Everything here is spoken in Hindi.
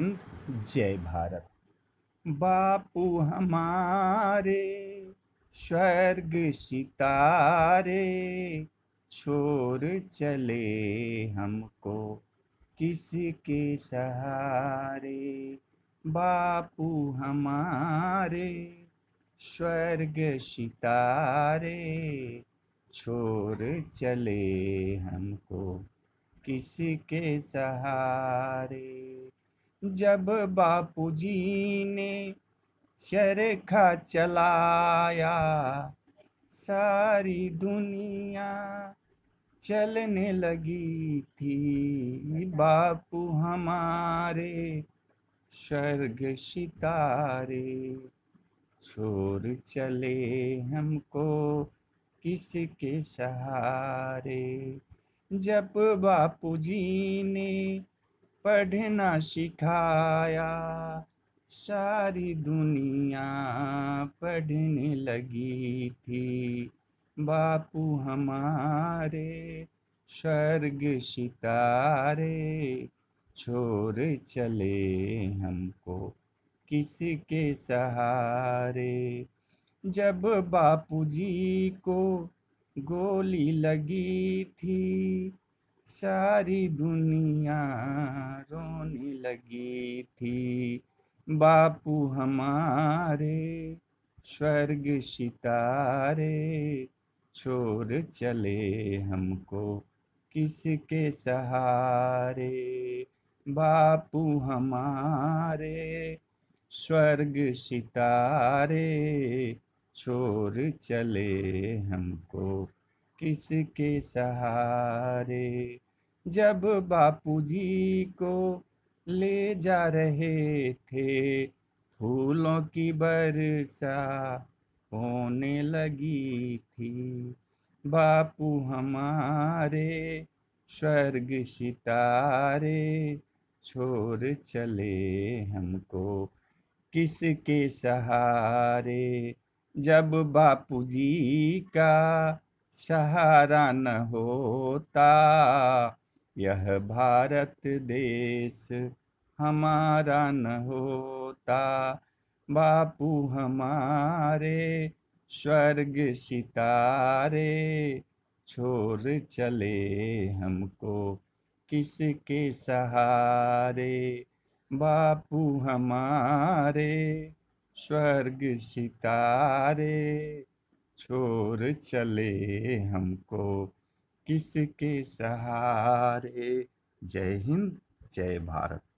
जय भारत बापू हमारे स्वर्ग सितारे छोड़ चले हमको किसके सहारे बापू हमारे स्वर्ग सितारे छोड़ चले हमको किसके सहारे जब बापू जी ने चरखा चलाया सारी दुनिया चलने लगी थी बापू हमारे स्वर्ग सितारे शोर चले हमको किसके सहारे जब बापू जी ने पढ़ना सिखाया सारी दुनिया पढ़ने लगी थी बापू हमारे स्वर्ग सितारे छोड़ चले हमको किसके सहारे जब बापूजी को गोली लगी थी सारी दुनिया रोने लगी थी बापू हमारे स्वर्ग सितारे छोर चले हमको किसके सहारे बापू हमारे स्वर्ग सितारे छोर चले हमको किसके सहारे जब बापूजी को ले जा रहे थे फूलों की बरसा होने लगी थी बापू हमारे स्वर्ग सितारे छोड़ चले हमको किसके सहारे जब बापूजी का सहारा न होता यह भारत देश हमारा न होता बापू हमारे स्वर्ग सितारे छोड़ चले हमको किसके सहारे बापू हमारे स्वर्ग सितारे छोड़ चले हमको किसके सहारे जय हिंद जय भारत